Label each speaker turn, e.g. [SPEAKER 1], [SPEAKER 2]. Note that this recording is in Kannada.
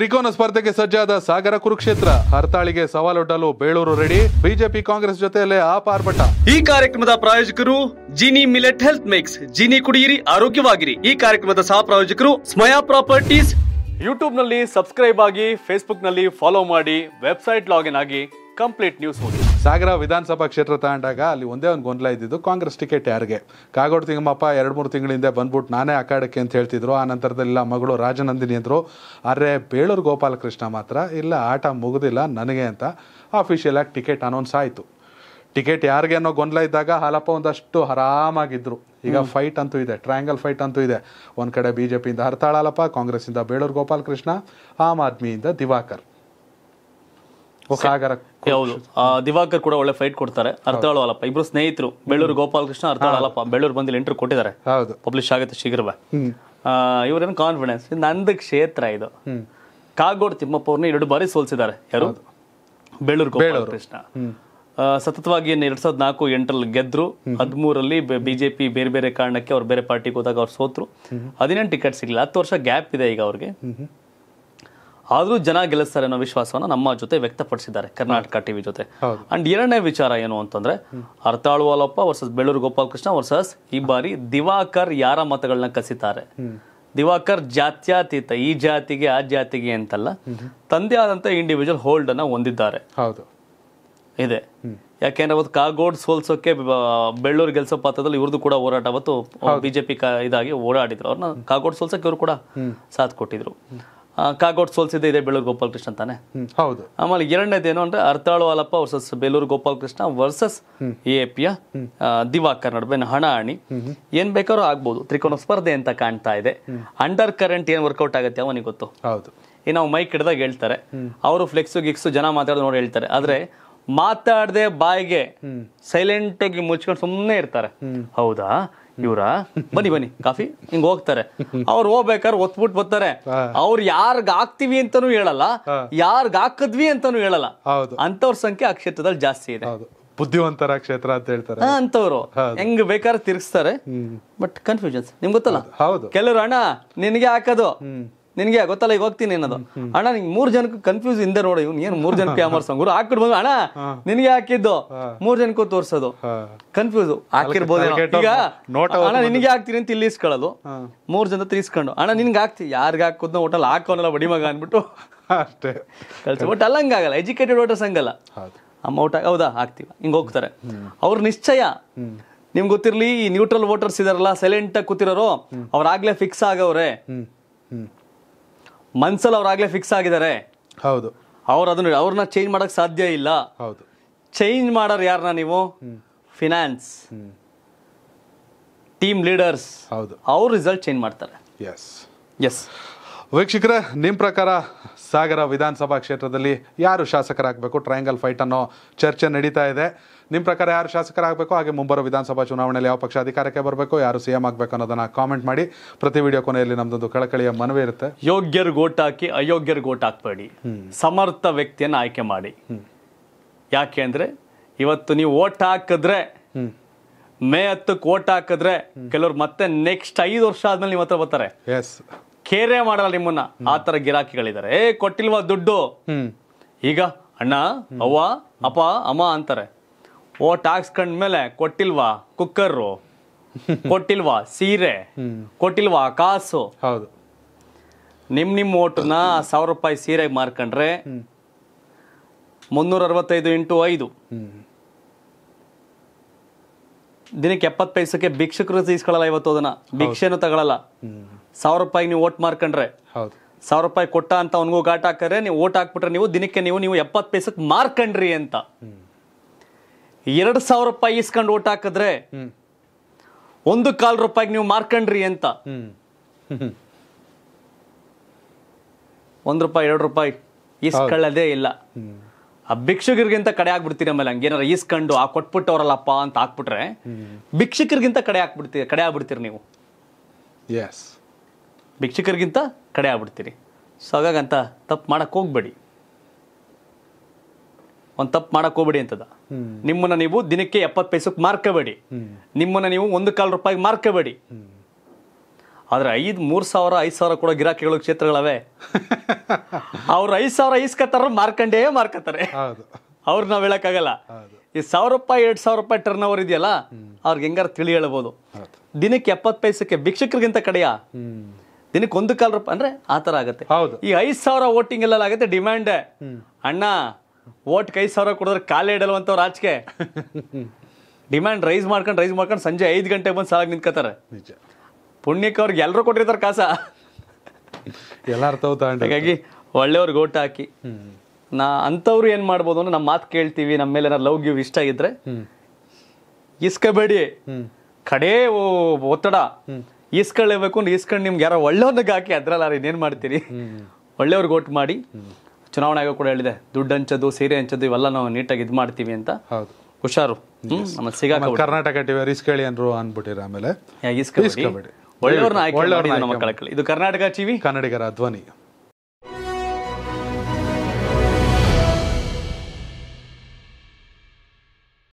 [SPEAKER 1] ತ್ರಿಕೋನ ಸ್ಪರ್ಧೆಗೆ ಸಜ್ಜಾದ ಸಾಗರ ಕುರುಕ್ಷೇತ್ರ ಹರ್ತಾಳಿಗೆ ಸವಾಲೊಡ್ಡಲು ಬೇಳೂರು ರೆಡಿ ಬಿಜೆಪಿ ಕಾಂಗ್ರೆಸ್ ಜೊತೆಯಲ್ಲೇ ಆ ಪಾರ್ಭಟ
[SPEAKER 2] ಈ ಕಾರ್ಯಕ್ರಮದ ಪ್ರಾಯೋಜಕರು Jini millet health mix Jini ಕುಡಿಯಿರಿ ಆರೋಗ್ಯವಾಗಿರಿ ಈ ಕಾರ್ಯಕ್ರಮದ ಸಹ ಪ್ರಾಯೋಜಕರು ಸ್ಮಯಾ ಪ್ರಾಪರ್ಟೀಸ್ ನಲ್ಲಿ ಸಬ್ಸ್ಕ್ರೈಬ್ ಆಗಿ ನಲ್ಲಿ ಫಾಲೋ ಮಾಡಿ ವೆಬ್ಸೈಟ್ ಲಾಗಿನ್ ಆಗಿ ಕಂಪ್ಲೀಟ್ ನ್ಯೂಸ್ ಮುಗಿದು
[SPEAKER 1] ಸಾಗರ ವಿಧಾನಸಭಾ ಕ್ಷೇತ್ರ ತಗೊಂಡಾಗ ಅಲ್ಲಿ ಒಂದೇ ಒಂದು ಗೊಂದಲ ಇದ್ದಿದ್ದು ಕಾಂಗ್ರೆಸ್ ಟಿಕೆಟ್ ಯಾರಿಗೆ ಕಾಗೋಡು ತಿಂಗಮ್ಮಪ್ಪ ಎರಡು ಮೂರು ತಿಂಗಳಿಂದ ಬಂದ್ಬಿಟ್ಟು ನಾನೇ ಅಖಾಡಕ್ಕೆ ಅಂತ ಹೇಳ್ತಿದ್ರು ಆ ಇಲ್ಲ ಮಗಳು ರಾಜನಂದಿನಿ ಅಂದರು ಅರೆ ಬೇಳೂರು ಗೋಪಾಲಕೃಷ್ಣ ಮಾತ್ರ ಇಲ್ಲ ಆಟ ಮುಗಿದಿಲ್ಲ ನನಗೆ ಅಂತ ಆಗಿ ಟಿಕೆಟ್ ಅನೌನ್ಸ್ ಆಯಿತು ಟಿಕೆಟ್ ಯಾರಿಗೆ ಅನ್ನೋ ಗೊಂದಲ ಇದ್ದಾಗ ಹಾಲಪ್ಪ ಒಂದಷ್ಟು ಆರಾಮಾಗಿದ್ದರು ಈಗ ಫೈಟ್ ಅಂತೂ ಇದೆ ಟ್ರಯಾಂಗಲ್ ಫೈಟ್ ಅಂತೂ ಇದೆ ಒಂದು ಕಡೆ ಬಿ ಜೆ ಪಿಯಿಂದ ಹರ್ತಾಳ ಕಾಂಗ್ರೆಸ್ಸಿಂದ ಬೇಳೂರು ಗೋಪಾಲಕೃಷ್ಣ ಆಮ್ ಆದ್ಮಿಯಿಂದ ದಿವಾಕರ್
[SPEAKER 2] ಹೌದು ದಿವಾಕರ್ ಕೂಡ ಒಳ್ಳೆ ಫೈಟ್ ಕೊಡ್ತಾರೆ ಅರ್ಥಾಳು ಅಲ್ಲಪ್ಪ ಇಬ್ರು ಸ್ನೇಹಿತರು ಬೆಳ್ಳೂರು ಕೃಷ್ಣ ಅರ್ಥಾಳು ಅಲ್ಲಪ್ಪ ಬೆಳ್ಳೂರು ಬಂದು ಎಂಟ್ರ್ ಕೊಟ್ಟಿದ್ದಾರೆ ಪಬ್ಲಿಷ್ ಆಗುತ್ತೆ ಶೀಘ್ರವೇ ಇವರೇನು ಕಾನ್ಫಿಡೆನ್ಸ್ ನಂದ ಕ್ಷೇತ್ರ ಇದು ಕಾಗೋಡ್ ತಿಮ್ಮಪ್ಪ ಅವ್ರನ್ನ ಎರಡು ಬಾರಿ ಸೋಲ್ಸಿದ್ದಾರೆ ಯಾರು ಬೆಳ್ಳೂರು ಕೃಷ್ಣ ಸತತವಾಗಿ ಏನ್ ಎರಡ್ ಸಾವಿರದ ನಾಲ್ಕು ಎಂಟರಲ್ಲಿ ಗೆದ್ರು ಹದಿಮೂರಲ್ಲಿ ಬಿಜೆಪಿ ಬೇರೆ ಬೇರೆ ಕಾರಣಕ್ಕೆ ಅವ್ರು ಬೇರೆ ಪಾರ್ಟಿಗೆ ಹೋದಾಗ ಅವ್ರು ಸೋತ್ರು ಹದಿನೆಂಟು ಟಿಕೆಟ್ ಸಿಗಲಿಲ್ಲ ಹತ್ತು ವರ್ಷ ಗ್ಯಾಪ್ ಇದೆ ಈಗ ಅವ್ರಿಗೆ ಆದ್ರೂ ಜನ ಗೆಲ್ಲಿಸ್ತಾರೆ ಅನ್ನೋ ವಿಶ್ವಾಸವನ್ನ ನಮ್ಮ ಜೊತೆ ವ್ಯಕ್ತಪಡಿಸಿದ್ದಾರೆ ಕರ್ನಾಟಕ ಟಿವಿ ಜೊತೆ ಅಂಡ್ ಎರಡನೇ ವಿಚಾರ ಏನು ಅಂತಂದ್ರೆ ವಾಲಪ್ಪ ವರ್ಸಸ್ ಬೆಳ್ಳೂರು ಕೃಷ್ಣ ವರ್ಸಸ್ ಈ ಬಾರಿ ದಿವಾಕರ್ ಯಾರ ಮತಗಳನ್ನ ಕಸಿತಾರೆ ದಿವಾಕರ್ ಜಾತ್ಯಾತೀತ ಈ ಜಾತಿಗೆ ಆ ಜಾತಿಗೆ ಅಂತಲ್ಲ ತಂದೆ ಆದಂತ ಇಂಡಿವಿಜುವಲ್ ಹೋಲ್ಡ್ ಅನ್ನ ಹೊಂದಿದ್ದಾರೆ ಹೌದು ಇದೆ ಯಾಕೆಂದ್ರೆ ಅವತ್ತು ಕಾಗೋಡ್ ಸೋಲ್ಸೋಕೆ ಬೆಳ್ಳೂರ್ ಗೆಲ್ಸೋ ಪಾತ್ರದಲ್ಲಿ ಇವ್ರದ್ದು ಕೂಡ ಹೋರಾಟ ಅವತ್ತು ಬಿಜೆಪಿ ಇದಾಗಿ ಓಡಾಡಿದ್ರು ಅವ್ರನ್ನ ಕಾಗೋಡ್ ಸೋಲ್ಸಕ್ಕೆ ಇವ್ರು ಕೂಡ ಸಾಥ್ ಕೊಟ್ಟಿದ್ರು ಕಾಗೋಡ್ ಸೋಲ್ಸಿದ್ದೆ ಇದೆ ಬೇಲೂರು ಗೋಪಾಲಕೃಷ್ಣ ತಾನೆ ಹೌದು ಆಮೇಲೆ ಎರಡನೇದೇನು ಅಂದ್ರೆ Hartalu Halappa versus Belur Gopalakrishna versus A ಪಿಯ ದಿವಾಕರ್ ನಡುವೆ ಹಣಾಹಣಿ ಏನ್ ಬೇಕಾದ್ರೂ ಆಗ್ಬಹುದು ತ್ರಿಕೋನ ಸ್ಪರ್ಧೆ ಅಂತ ಕಾಣ್ತಾ ಇದೆ ಅಂಡರ್ ಕರೆಂಟ್ ಏನ್ ವರ್ಕೌಟ್ ಆಗುತ್ತೆ ಅವನಿಗೆ ಗೊತ್ತು ಹೌದು ಈ ನಾವು ಮೈಕ್ ಹಿಡಿದಾಗ ಹೇಳ್ತಾರೆ ಅವರು ಫ್ಲೆಕ್ಸ್ ಗಿಕ್ಸ್ ಜನ ಮಾತಾಡೋದು ನೋಡಿ ಹೇಳ್ತಾರೆ ಆದ್ರೆ ಮಾತಾಡದೆ ಬಾಯಿಗೆ ಸೈಲೆಂಟ್ ಆಗಿ ಮುಚ್ಕೊಂಡು ಸುಮ್ಮನೆ ಇರ್ತಾರೆ ಹೌದಾ ಇವ್ರ ಬನ್ನಿ ಬನ್ನಿ ಕಾಫಿ ಹಿಂಗ್ ಹೋಗ್ತಾರೆ ಅವ್ರು ಹೋಗ್ಬೇಕಾದ್ರೆ ಒತ್ಬಿಟ್ ಬರ್ತಾರೆ ಅವ್ರು ಯಾರ್ಗ್ ಹಾಕ್ತಿವಿ ಅಂತಾನೂ ಹೇಳಲ್ಲ ಯಾರ್ಗ್ ಹಾಕದ್ವಿ ಅಂತಾನೂ ಹೇಳಲ್ಲ ಅಂತವ್ರ ಸಂಖ್ಯೆ ಆ ಕ್ಷೇತ್ರದಲ್ಲಿ ಜಾಸ್ತಿ ಇದೆ
[SPEAKER 1] ಬುದ್ಧಿವಂತರ ಕ್ಷೇತ್ರ ಅಂತ ಹೇಳ್ತಾರೆ
[SPEAKER 2] ಅಂತವ್ರು ಹೆಂಗ್ ಬೇಕಾದ್ರೆ ತಿರ್ಗಿಸ್ತಾರೆ ಬಟ್ ಕನ್ಫ್ಯೂಷನ್ಸ್ ನಿಮ್ಗೆ ಗೊತ್ತಲ್ಲ ಹೌದು ಕೆಲವರು ಅಣ್ಣ ನಿನಗೆ ಹಾಕೋದು ನಿನಗೆ ಗೊತ್ತಲ್ಲ ಈಗ ಹೋಗ್ತೀನಿ ಅನ್ನೋದು ಅಣ್ಣ ನಿಂಗೆ ಮೂರು ಜನಕ್ಕೆ ಕನ್ಫ್ಯೂಸ್ ಹಿಂದೆ ನೋಡು ಇವ್ನು ಏನು ಮೂರು ಜನಕ್ಕೆ ಕ್ಯಾಮರ್ಸ್ ಅಂಗೂರು ಹಾಕ್ಬಿಟ್ಟು ಬಂದು ಅಣ್ಣ ನಿನಗೆ ಹಾಕಿದ್ದು ಮೂರು ಜನಕ್ಕೂ ತೋರಿಸೋದು ಕನ್ಫ್ಯೂಸ್ ಹಾಕಿರ್ಬೋದು ಈಗ ಅಣ್ಣ ನಿನಗೆ ಹಾಕ್ತೀನಿ ಅಂತ ಇಲ್ಲಿ ಮೂರು ಜನ ಹತ್ರ ಅಣ್ಣ ನಿನ್ಗೆ ಹಾಕ್ತಿ ಯಾರಿಗೆ ಹಾಕೋದ್ನ ಹೋಟೆಲ್ ಹಾಕೋನಲ್ಲ ಬಡಿ ಮಗ ಅಂದ್ಬಿಟ್ಟು ಅಷ್ಟೇ ಕಳ್ಸಿ ಬಟ್ ಅಲ್ಲ ಹಂಗಾಗಲ್ಲ ಎಜುಕೇಟೆಡ್ ವೋಟರ್ಸ್ ಹಂಗಲ್ಲ ಊಟ ಹೌದಾ ಹಾಕ್ತೀವಿ ಹಿಂಗೆ ಹೋಗ್ತಾರೆ ಅವ್ರ ನಿಶ್ಚಯ ನಿಮ್ಗೆ ಗೊತ್ತಿರಲಿ ಈ ನ್ಯೂಟ್ರಲ್ ವೋಟರ್ಸ್ ಇದಾರಲ್ಲ ಸೈಲೆಂಟ್ ಆಗಿ ಕೂತಿರೋರು ಅವ್ರಾಗಲೇ ಫಿಕ್ಸ್ ಆಗವ್ರೆ ಮನ್ಸಲ್ಲಿ ಆಗಲೇ ಫಿಕ್ಸ್ ಆಗಿದ್ದಾರೆ ಹೌದು ಅವ್ರು ಅದನ್ನ ಅವ್ರನ್ನ ಚೇಂಜ್ ಮಾಡೋಕೆ ಸಾಧ್ಯ ಇಲ್ಲ ಹೌದು ಚೇಂಜ್ ಮಾಡೋರು ಯಾರನ್ನ ನೀವು ಫಿನಾನ್ಸ್ ಟೀಮ್ ಲೀಡರ್ಸ್
[SPEAKER 1] ಹೌದು ಅವ್ರ ರಿಸಲ್ಟ್ ಚೇಂಜ್ ಮಾಡ್ತಾರೆ ಎಸ್ ಎಸ್ ವೀಕ್ಷಕರೇ ನಿಮ್ಮ ಪ್ರಕಾರ ಸಾಗರ ವಿಧಾನಸಭಾ ಕ್ಷೇತ್ರದಲ್ಲಿ ಯಾರು ಶಾಸಕರಾಗಬೇಕು ಟ್ರಯಾಂಗಲ್ ಫೈಟ್ ಅನ್ನೋ ಚರ್ಚೆ ನಡೀತಾ ಇದೆ ನಿಮ್ಮ ಪ್ರಕಾರ ಯಾರು ಶಾಸಕರಾಗಬೇಕು ಹಾಗೆ ಮುಂಬರುವ ವಿಧಾನಸಭಾ ಚುನಾವಣೆಯಲ್ಲಿ ಯಾವ ಪಕ್ಷ ಅಧಿಕಾರಕ್ಕೆ ಬರಬೇಕು ಯಾರು ಸಿಎಂ ಎಂ ಆಗಬೇಕು ಅನ್ನೋದನ್ನು ಕಾಮೆಂಟ್ ಮಾಡಿ ಪ್ರತಿ ವಿಡಿಯೋ ಕೊನೆಯಲ್ಲಿ ನಮ್ದೊಂದು ಕಳಕಳಿಯ ಮನವಿ ಇರುತ್ತೆ
[SPEAKER 2] ಯೋಗ್ಯರು ಗೋಟ್ ಹಾಕಿ ಅಯೋಗ್ಯರು ಗೋಟ್ ಹಾಕ್ಬೇಡಿ ಸಮರ್ಥ ವ್ಯಕ್ತಿಯನ್ನು ಆಯ್ಕೆ ಮಾಡಿ ಯಾಕೆ ಅಂದರೆ ಇವತ್ತು ನೀವು ಓಟ್ ಹಾಕಿದ್ರೆ ಮೇ ಹತ್ತಕ್ಕೆ ಓಟ್ ಹಾಕಿದ್ರೆ ಕೆಲವರು ಮತ್ತೆ ನೆಕ್ಸ್ಟ್ ಐದು ವರ್ಷ ಆದ್ಮೇಲೆ ನಿಮ್ಮ ಹತ್ರ ಬರ್ತಾರೆ ಕೇರೆ ಮಾಡಲ್ಲ ನಿಮ್ಮನ್ನ ಆ ಗಿರಾಕಿಗಳಿದ್ದಾರೆ ಏ ಕೊಟ್ಟಿಲ್ವಾ ದುಡ್ಡು ಈಗ ಅಣ್ಣ ಅವ್ವ ಅಪ್ಪ ಅಮ್ಮ ಅಂತಾರೆ ಓಟ್ ಹಾಕ್ಸ್ಕೊಂಡ್ಮೇಲೆ ಕೊಟ್ಟಿಲ್ವಾ ಕುಕ್ಕರು ಕೊಟ್ಟಿಲ್ವಾ ಸೀರೆ ಕೊಟ್ಟಿಲ್ವಾ ಕಾಸು ಹೌದು ನಿಮ್ ನಿಮ್ ಓಟ್ನ ಸಾವಿರ ರೂಪಾಯಿ ಸೀರೆಗೆ ಮಾರ್ಕಂಡ್ರೆ ಮುನ್ನೂರ ಅರವತ್ತೈದು ಇಂಟು ಐದು ದಿನಕ್ಕೆ ಎಪ್ಪತ್ತು ಪೈಸಕ್ಕೆ ಭಿಕ್ಷಕರು ಇಸ್ಕೊಳ್ಳಲ್ಲ ಇವತ್ತು ಅದನ್ನ ಭಿಕ್ಷೆನು ತಗೊಳಲ್ಲ ಸಾವಿರ ರೂಪಾಯಿ ನೀವು ಓಟ್ ಮಾರ್ಕಂಡ್ರೆ ಸಾವಿರ ರೂಪಾಯಿ ಕೊಟ್ಟ ಅಂತ ಅವನಿಗೂ ಘಾಟ್ ಹಾಕಿದ್ರೆ ನೀವು ಓಟ್ ಹಾಕ್ಬಿಟ್ರೆ ನೀವು ದಿನಕ್ಕೆ ನೀವು ನೀವು ಎಪ್ಪತ್ತು ಪೈಸಕ್ಕೆ ಮಾರ್ಕಂಡ್ರಿ ಅಂತ ಎರಡು ಸಾವಿರ ರೂಪಾಯಿ ಇಸ್ಕೊಂಡು ಓಟ್ ಹಾಕಿದ್ರೆ ಒಂದು ಕಾಲ್ ರೂಪಾಯಿಗೆ ನೀವು ಮಾರ್ಕಂಡ್ರಿ ಅಂತ ಒಂದ್ ರೂಪಾಯಿ ಎರಡು ರೂಪಾಯಿ ಈಸ್ಕೊಳ್ಳೋದೇ ಇಲ್ಲ ಆ ಭಿಕ್ಷುಕರಿಗಿಂತ ಕಡೆ ಆಗ್ಬಿಡ್ತೀರಿ ಆಮೇಲೆ ಹಂಗೇನಾರ ಈಸ್ಕೊಂಡು ಆ ಕೊಟ್ಬಿಟ್ಟವ್ರಲ್ಲಪ್ಪ ಅಂತ ಹಾಕ್ಬಿಟ್ರೆ ಭಿಕ್ಷುಕರಿಗಿಂತ ಕಡೆ ಹಾಕ್ಬಿಡ್ತೀರಿ ಕಡೆ ಆಗ್ಬಿಡ್ತೀರಿ ನೀವು ಎಸ್ ಭಿಕ್ಷುಕರಿಗಿಂತ ಕಡೆ ಆಗ್ಬಿಡ್ತೀರಿ ಸೊ ಹಾಗಾಗಂತ ತಪ್ಪು ಮಾಡಕ್ಕೆ ಹೋಗ್ಬೇಡಿ ಒಂದು ತಪ್ಪು ಮಾಡಕ್ ಹೋಗ್ಬೇಡಿ ಅಂತದ ನಿಮ್ಮನ್ನ ನೀವು ದಿನಕ್ಕೆ ಎಪ್ಪತ್ತು ಪೈಸಕ್ಕೆ ಮಾರ್ಕೋಬೇಡಿ ನಿಮ್ಮನ್ನ ನೀವು ಒಂದು ಕಾಲು ರೂಪಾಯಿಗೆ ಮಾರ್ಕೋಬೇಡಿ ಆದ್ರೆ ಐದು ಮೂರು ಸಾವಿರ ಐದು ಸಾವಿರ ಕೂಡ ಗಿರಾಕಿಗಳು ಕ್ಷೇತ್ರಗಳವೆ ಅವ್ರು ಐದು ಸಾವಿರ ಐಸ್ಕತ್ತಾರ ಮಾರ್ಕಂಡೇ ಮಾರ್ಕತ್ತಾರೆ ಅವ್ರು ನಾವು ಹೇಳಕ್ಕಾಗಲ್ಲ ಈ ಸಾವಿರ ರೂಪಾಯಿ ಎರಡು ಸಾವಿರ ರೂಪಾಯಿ ಟರ್ನ್ ಓವರ್ ಇದೆಯಲ್ಲ ಅವ್ರಿಗೆ ಹೆಂಗಾರ ತಿಳಿ ಹೇಳ್ಬೋದು ದಿನಕ್ಕೆ ಎಪ್ಪತ್ತು ಪೈಸಕ್ಕೆ ಭಿಕ್ಷಕರಿಗಿಂತ ಕಡೆಯ ದಿನಕ್ಕೆ ಒಂದು ಕಾಲು ರೂಪಾಯಿ ಅಂದ್ರೆ ಆ ಥರ ಆಗುತ್ತೆ ಈ ಐದು ಸಾವಿರ ವೋಟಿಂಗ್ ಎಲ್ಲ ಆಗುತ್ತೆ ಡಿಮ್ಯಾಂಡ್ ಅಣ್ಣ ಓಟ್ ಕೈ ಸಾವಿರ ಕೊಡಿದ್ರೆ ಕಾಲೇ ಇಡಲ್ವಂಥವ್ರು ರಾಜಕೀಯ ಡಿಮ್ಯಾಂಡ್ ರೈಸ್ ಮಾಡ್ಕೊಂಡು ರೈಸ್ ಮಾಡ್ಕೊಂಡು ಸಂಜೆ ಐದು ಗಂಟೆ ಬಂದು ಸಾಲಾಗಿ ನಿಂತ್ಕೋತಾರೆ ನಿಜ ಪುಣ್ಯಕ್ಕೆ ಅವ್ರಿಗೆ ಎಲ್ಲರೂ ಕೊಟ್ಟಿರ್ತಾರೆ ಕಾಸ
[SPEAKER 1] ಎಲ್ಲ ಅರ್ಥ ಹಾಗಾಗಿ
[SPEAKER 2] ಒಳ್ಳೆಯವ್ರಿಗೆ ಓಟ್ ಹಾಕಿ ನಾ ಅಂಥವ್ರು ಏನು ಮಾಡ್ಬೋದು ಅಂದ್ರೆ ನಮ್ಮ ಮಾತು ಕೇಳ್ತೀವಿ ನಮ್ಮ ಮೇಲೆ ಲವ್ ಗಿವ್ ಇಷ್ಟ ಆಗಿದ್ರೆ ಕಡೆ ಕಡೇ ಒತ್ತಡ ಈಸ್ಕೊಳ್ಳೇಬೇಕು ಅಂದ್ರೆ ಈಸ್ಕೊಂಡು ನಿಮ್ಗೆ ಯಾರೋ ಒಳ್ಳೆಯವ್ರಿಗೆ ಹಾಕಿ ಅದ್ರಲ್ಲ ಇನ್ನೇನು ಮಾಡ್ತೀರಿ ಒಳ್ಳೆಯವ್ರಿಗೆ ಓಟ್ ಮಾಡಿ ಚುನಾವಣೆ ಆಗ ಕೂಡ ಹೇಳಿದೆ ದುಡ್ಡು ಹಂಚೋದು ಸೀರೆ ಹಂಚೋದು ಇವೆಲ್ಲ ನಾವು ನೀಟಾಗಿ ಇದು ಮಾಡ್ತೀವಿ ಅಂತ ಹುಷಾರು
[SPEAKER 1] ಕರ್ನಾಟಕ ಟಿವಿ ಹೇಳಿ ಅಂದ್ರು ಅನ್ಬಿಟ್ಟಿರ ಆಮೇಲೆ ಒಳ್ಳೆಯವ್ರನ್ನ ಇದು ಕರ್ನಾಟಕ ಟಿವಿ ಕನ್ನಡಿಗರ ಧ್ವನಿ